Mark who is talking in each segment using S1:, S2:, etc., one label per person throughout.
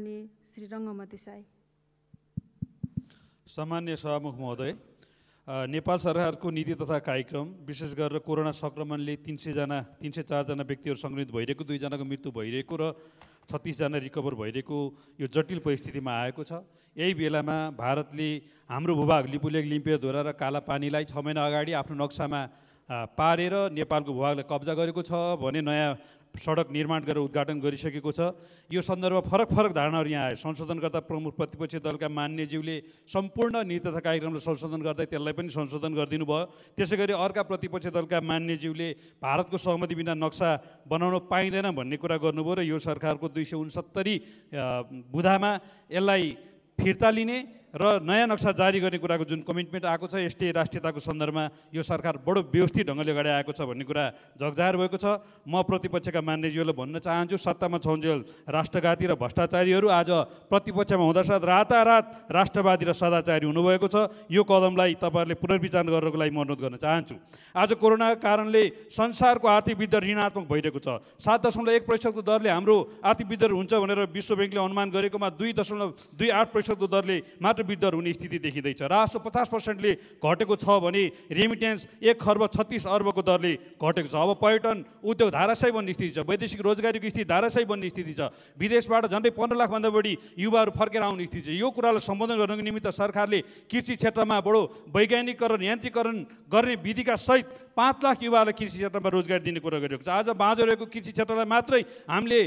S1: श्री रङ्गमती साई सामान्य सभामुख महोदय नेपाल सरकारको नीति तथा कार्यक्रम विशेष गरेर कोरोना सङ्क्रमणले तिन सयजना तिन सय चारजना व्यक्तिहरू सङ्क्रमित भइरहेको दुईजनाको मृत्यु भइरहेको र छत्तिसजना रिकभर भइरहेको यो जटिल परिस्थितिमा आएको छ यही बेलामा भारतले हाम्रो भूभाग लिपुलेक धोरा र काला पानीलाई छ महिना अगाडि आफ्नो नक्सामा पारेर नेपालको भूभागलाई कब्जा गरेको छ भने नयाँ सडक निर्माण गरेर उद्घाटन गरिसकेको छ यो सन्दर्भ फरक फरक धारणाहरू यहाँ आयो संशोधन प्रमुख प्रतिपक्षी दलका मान्यज्यूले सम्पूर्ण नीति तथा कार्यक्रमलाई संशोधन गर्दै त्यसलाई पनि संशोधन गरिदिनु भयो त्यसै गरी अर्का प्रतिपक्षी दलका मान्यज्यूले भारतको सहमति बिना नक्सा बनाउन पाइँदैन भन्ने कुरा गर्नुभयो र यो सरकारको दुई सय उन्सत्तरी बुधामा यसलाई फिर्ता लिने र नयाँ नक्सा जारी गर्ने कुराको जुन कमिटमेन्ट आएको छ यस्तै राष्ट्रियताको सन्दर्भमा यो सरकार बडो व्यवस्थित ढङ्गले अगाडि आएको छ भन्ने कुरा जगजाहेर भएको छ म प्रतिपक्षका मान्यज्यूलाई भन्न चाहन्छु सत्तामा छौँजेल राष्ट्रघाती र भ्रष्टाचारीहरू आज प्रतिपक्षमा साथ रातारात राष्ट्रवादी र सदाचारी हुनुभएको छ यो कदमलाई तपाईँहरूले पुनर्विचार गर्नको लागि म अनुरोध गर्न चाहन्छु आज कोरोनाको कारणले संसारको आर्थिक वृद्धि ऋणात्मक भइरहेको छ सात दशमलव एक प्रतिशतको दरले हाम्रो आर्थिक वृद्धि हुन्छ भनेर विश्व ब्याङ्कले अनुमान गरेकोमा दुई दशमलव दुई आठ प्रतिशतको दरले मात्र वृद्ध हुने स्थिति देखिँदैछ राजस्व पचास पर्सेन्टले घटेको छ भने रेमिटेन्स एक खर्ब छत्तिस अर्बको दरले घटेको छ अब पर्यटन उद्योग धाराशय बन्ने स्थिति छ वैदेशिक रोजगारीको स्थिति धाराशय बन्ने स्थिति छ विदेशबाट झन्डै पन्ध्र लाखभन्दा बढी युवाहरू फर्केर आउने स्थिति छ यो कुरालाई सम्बोधन गर्नको निमित्त सरकारले कृषि क्षेत्रमा बडो वैज्ञानिकरण यान्त्रीकरण गर्ने विधिका सहित पाँच लाख युवाहरूलाई कृषि क्षेत्रमा रोजगारी दिने कुरा गरिरहेको छ आज बाँझो रहेको कृषि क्षेत्रलाई मात्रै हामीले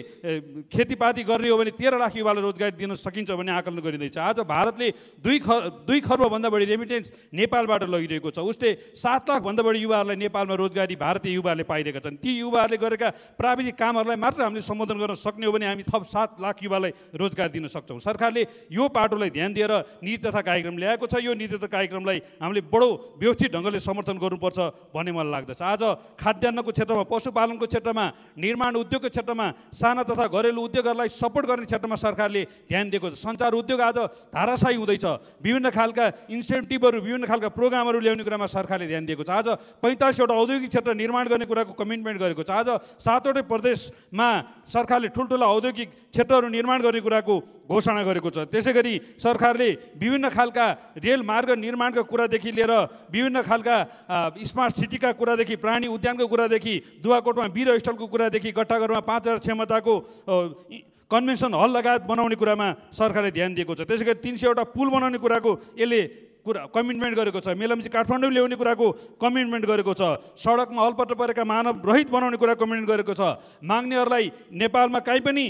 S1: खेतीपाती गर्ने हो भने तेह्र लाख युवालाई रोजगारी दिन सकिन्छ भन्ने आकलन गरिँदैछ आज भारतले दुई ख दुई खर्बभन्दा बढी रेमिटेन्स नेपालबाट लगिरहेको छ उसले सात लाखभन्दा बढी युवाहरूलाई नेपालमा रोजगारी भारतीय युवाहरूले पाइरहेका छन् ती युवाहरूले गरेका प्राविधिक कामहरूलाई मात्र हामीले सम्बोधन गर्न सक्ने हो भने हामी थप सात लाख युवालाई रोजगार दिन सक्छौँ सरकारले यो पाटोलाई ध्यान दिएर नीति तथा कार्यक्रम ल्याएको छ यो नीति तथा कार्यक्रमलाई हामीले बडो व्यवस्थित ढङ्गले समर्थन गर्नुपर्छ भन्ने मलाई लाग्दछ आज खाद्यान्नको क्षेत्रमा पशुपालनको क्षेत्रमा निर्माण उद्योगको क्षेत्रमा साना तथा घरेलु उद्योगहरूलाई सपोर्ट गर्ने क्षेत्रमा सरकारले ध्यान दिएको छ सञ्चार उद्योग आज धाराशाही हुँदै हुँदैछ विभिन्न खालका इन्सेन्टिभहरू विभिन्न खालका प्रोग्रामहरू ल्याउने कुरामा सरकारले ध्यान दिएको छ आज पैँतालिसवटा औद्योगिक क्षेत्र निर्माण गर्ने कुराको कमिटमेन्ट गरेको छ आज सातवटै प्रदेशमा सरकारले ठुल्ठुला औद्योगिक क्षेत्रहरू निर्माण गर्ने कुराको घोषणा गरेको छ त्यसै गरी सरकारले विभिन्न खालका रेल मार्ग निर्माणका कुरादेखि लिएर विभिन्न खालका स्मार्ट सिटीका कुरादेखि प्राणी उद्यानको कुरादेखि दुवाकोटमा बिर स्थलको कुरादेखि गट्टाघरमा पाँच हजार क्षमताको कन्भेन्सन हल लगायत बनाउने कुरामा सरकारले ध्यान दिएको छ त्यसै गरी तिन सयवटा पुल बनाउने कुराको यसले कुरा कमिटमेन्ट गरेको छ मेलम्ची काठमाडौँ ल्याउने कुराको कमिटमेन्ट गरेको छ सडकमा हलपट परेका मानव रहित बनाउने कुरा कमिटमेन्ट गरेको छ माग्नेहरूलाई नेपालमा काहीँ पनि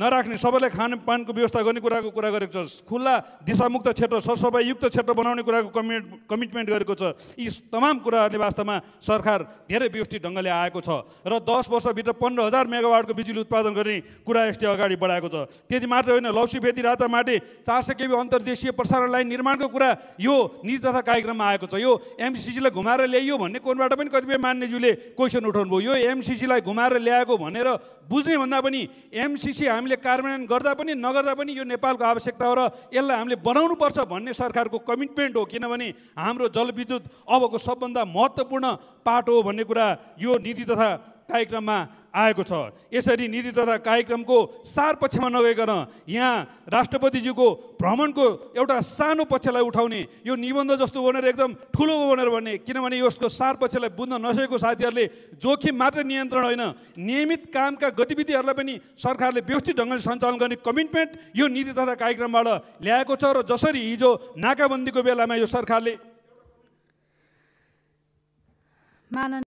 S1: नराख्ने सबैलाई खानपानको व्यवस्था गर्ने कुराको कुरा गरेको छ खुल्ला दिशामुक्त क्षेत्र सरसफाइयुक्त क्षेत्र बनाउने कुराको कमिट कमिटमेन्ट गरेको छ यी तमाम कुराहरूले वास्तवमा सरकार धेरै व्यवस्थित ढङ्गले आएको छ र दस वर्षभित्र पन्ध्र हजार मेगावाटको बिजुली उत्पादन गर्ने कुरा यसले अगाडि बढाएको छ त्यति मात्र होइन लौसी फेदी राता माटे चार सय केबी अन्तर्देशीय प्रसारण लाइन निर्माणको कुरा यो नीति तथा कार्यक्रममा आएको छ यो एमसिसीलाई घुमाएर ल्याइयो भन्ने कोणबाट पनि कतिपय मान्यज्यूले क्वेसन उठाउनुभयो यो एमसिसीलाई घुमाएर ल्याएको भनेर बुझ्ने भन्दा पनि एमसिसी हामीले कार्यान्वयन गर्दा पनि नगर्दा पनि यो नेपालको आवश्यकता हो र यसलाई हामीले बनाउनुपर्छ भन्ने सरकारको कमिटमेन्ट हो किनभने हाम्रो जलविद्युत अबको सबभन्दा महत्त्वपूर्ण पाठ हो भन्ने कुरा यो नीति तथा कार्यक्रममा आएको छ यसरी नीति तथा कार्यक्रमको सार पक्षमा नगइकन यहाँ राष्ट्रपतिजीको भ्रमणको एउटा सानो पक्षलाई उठाउने यो निबन्ध जस्तो भनेर एकदम ठुलो बनेर भन्ने किनभने यसको सार पक्षलाई बुझ्न नसकेको साथीहरूले जोखिम मात्र नियन्त्रण होइन नियमित कामका गतिविधिहरूलाई पनि सरकारले व्यवस्थित ढङ्गले सञ्चालन गर्ने कमिटमेन्ट यो नीति तथा कार्यक्रमबाट ल्याएको छ र जसरी हिजो नाकाबन्दीको बेलामा यो सरकारले